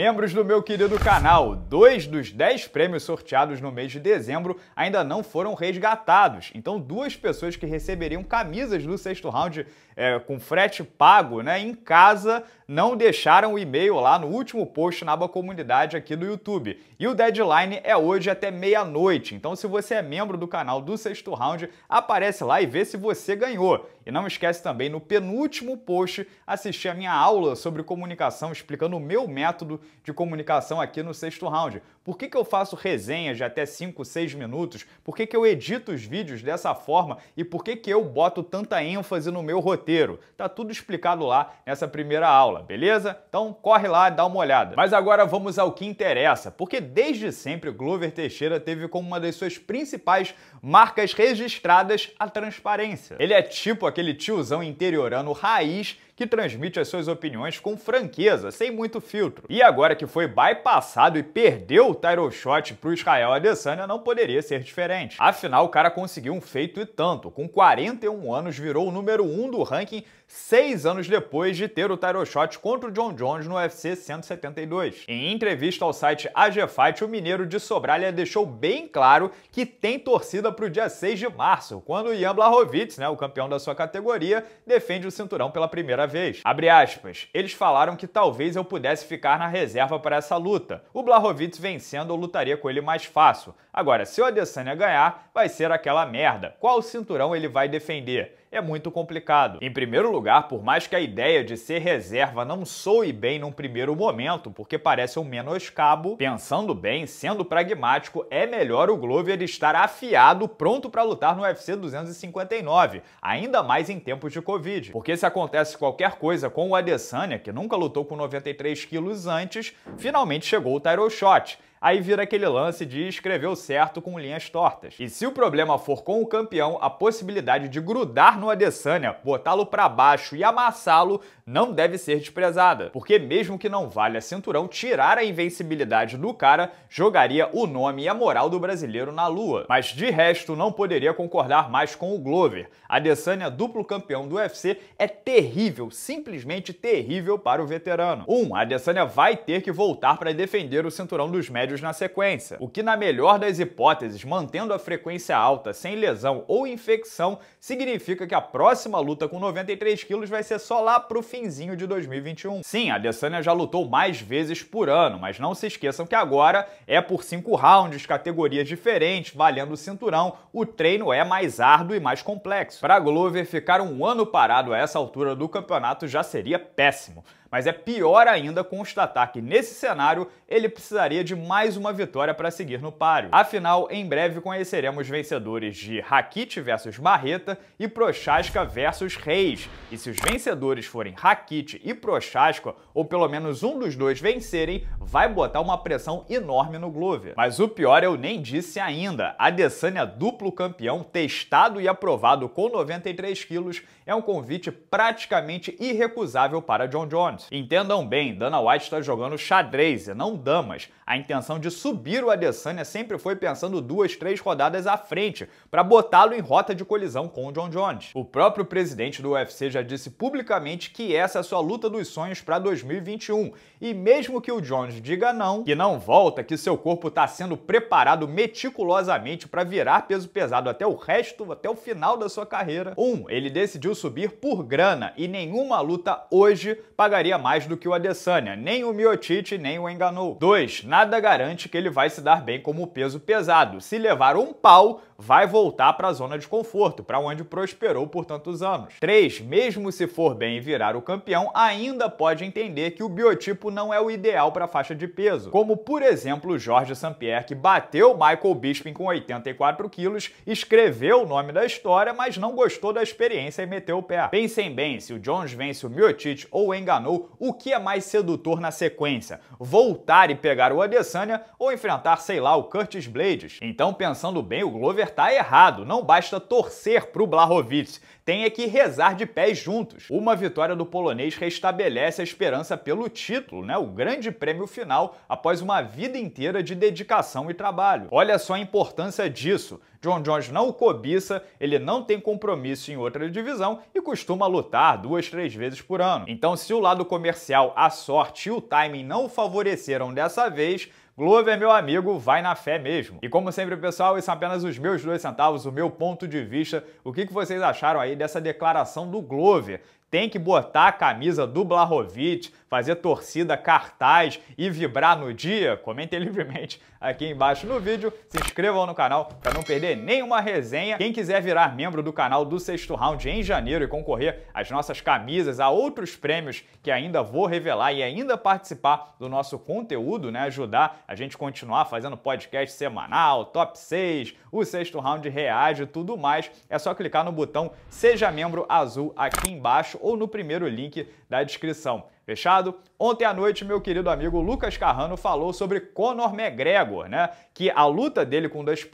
Membros do meu querido canal, dois dos dez prêmios sorteados no mês de dezembro ainda não foram resgatados. Então, duas pessoas que receberiam camisas do sexto round é, com frete pago né, em casa não deixaram o e-mail lá no último post na aba comunidade aqui do YouTube. E o deadline é hoje até meia-noite. Então, se você é membro do canal do sexto round, aparece lá e vê se você ganhou. E não esquece também, no penúltimo post, assistir a minha aula sobre comunicação, explicando o meu método de comunicação aqui no sexto round. Por que, que eu faço resenhas de até 5, 6 minutos? Por que, que eu edito os vídeos dessa forma? E por que, que eu boto tanta ênfase no meu roteiro? Tá tudo explicado lá nessa primeira aula, beleza? Então corre lá e dá uma olhada. Mas agora vamos ao que interessa, porque desde sempre Glover Teixeira teve como uma das suas principais marcas registradas a transparência. Ele é tipo aquele aquele tiozão interiorano raiz que transmite as suas opiniões com franqueza, sem muito filtro. E agora que foi bypassado e perdeu o title shot pro Israel Adesanya, não poderia ser diferente. Afinal, o cara conseguiu um feito e tanto. Com 41 anos, virou o número 1 do ranking seis anos depois de ter o title shot contra o John Jones no UFC 172. Em entrevista ao site AG Fight, o mineiro de Sobralha deixou bem claro que tem torcida para o dia 6 de março, quando Ian Blachowicz, né, o campeão da sua categoria, defende o cinturão pela primeira vez. Abre aspas. Eles falaram que talvez eu pudesse ficar na reserva para essa luta. O Blahovic vencendo, eu lutaria com ele mais fácil. Agora, se o Adesanya ganhar, vai ser aquela merda. Qual cinturão ele vai defender? é muito complicado. Em primeiro lugar, por mais que a ideia de ser reserva não soe bem num primeiro momento, porque parece um menoscabo, pensando bem, sendo pragmático, é melhor o Glover estar afiado, pronto para lutar no UFC 259, ainda mais em tempos de Covid. Porque se acontece qualquer coisa com o Adesanya, que nunca lutou com 93 quilos antes, finalmente chegou o title shot aí vira aquele lance de escreveu certo com linhas tortas. E se o problema for com o campeão, a possibilidade de grudar no Adesanya, botá-lo para baixo e amassá-lo não deve ser desprezada, porque mesmo que não valha cinturão, tirar a invencibilidade do cara jogaria o nome e a moral do brasileiro na lua. Mas de resto, não poderia concordar mais com o Glover. Adesanya, duplo campeão do UFC, é terrível, simplesmente terrível para o veterano. 1. Um, Adesanya vai ter que voltar para defender o cinturão dos médios na sequência, o que, na melhor das hipóteses, mantendo a frequência alta sem lesão ou infecção, significa que a próxima luta com 93 quilos vai ser só lá pro finzinho de 2021. Sim, a Adesanya já lutou mais vezes por ano, mas não se esqueçam que agora é por cinco rounds, categorias diferentes, valendo o cinturão, o treino é mais árduo e mais complexo. Para Glover, ficar um ano parado a essa altura do campeonato já seria péssimo. Mas é pior ainda constatar que nesse cenário ele precisaria de mais uma vitória para seguir no páreo. Afinal, em breve conheceremos vencedores de Rakit versus Marreta e Prochaska versus Reis. E se os vencedores forem Rakit e Prochaska, ou pelo menos um dos dois vencerem, vai botar uma pressão enorme no Glover. Mas o pior eu nem disse ainda. Adesanya, é duplo campeão, testado e aprovado com 93 quilos, é um convite praticamente irrecusável para John Jones. Entendam bem, Dana White está jogando xadrez e não damas. A intenção de subir o Adesanya sempre foi pensando duas, três rodadas à frente para botá-lo em rota de colisão com o John Jones. O próprio presidente do UFC já disse publicamente que essa é a sua luta dos sonhos para 2021 e mesmo que o Jones diga não, que não volta, que seu corpo está sendo preparado meticulosamente para virar peso pesado até o resto, até o final da sua carreira. Um, ele decidiu subir por grana e nenhuma luta hoje pagaria mais do que o Adesanya, nem o Miocic nem o enganou. 2. Nada garante que ele vai se dar bem como peso pesado. Se levar um pau, vai voltar para a zona de conforto, para onde prosperou por tantos anos. 3. Mesmo se for bem e virar o campeão, ainda pode entender que o biotipo não é o ideal para a faixa de peso, como por exemplo Jorge Sampierre que bateu Michael Bisping com 84 quilos, escreveu o nome da história, mas não gostou da experiência e meteu o pé. Pensem bem, se o Jones vence o Miotite ou enganou, o que é mais sedutor na sequência? Voltar e pegar o Adesanya ou enfrentar, sei lá, o Curtis Blades? Então, pensando bem, o Glover tá errado. Não basta torcer pro Blahovic tem é que rezar de pés juntos. Uma vitória do polonês restabelece a esperança pelo título, né? O grande prêmio final após uma vida inteira de dedicação e trabalho. Olha só a importância disso. John Jones não o cobiça, ele não tem compromisso em outra divisão e costuma lutar duas, três vezes por ano. Então, se o lado comercial, a sorte e o timing não o favoreceram dessa vez, Glover, meu amigo, vai na fé mesmo. E como sempre, pessoal, isso são apenas os meus dois centavos, o meu ponto de vista. O que vocês acharam aí dessa declaração do Glover? tem que botar a camisa do Blahovic, fazer torcida, cartaz e vibrar no dia? Comentem livremente aqui embaixo no vídeo, se inscrevam no canal para não perder nenhuma resenha. Quem quiser virar membro do canal do Sexto Round em janeiro e concorrer às nossas camisas, a outros prêmios que ainda vou revelar e ainda participar do nosso conteúdo, né, ajudar a gente continuar fazendo podcast semanal, top 6, o Sexto Round reage e tudo mais, é só clicar no botão Seja Membro azul aqui embaixo ou no primeiro link da descrição. Fechado? Ontem à noite, meu querido amigo Lucas Carrano falou sobre Conor McGregor, né? Que a luta dele com o Das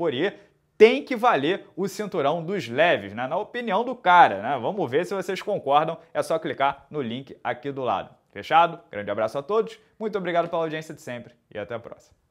tem que valer o cinturão dos leves, né? na opinião do cara. Né? Vamos ver se vocês concordam. É só clicar no link aqui do lado. Fechado? Grande abraço a todos. Muito obrigado pela audiência de sempre e até a próxima.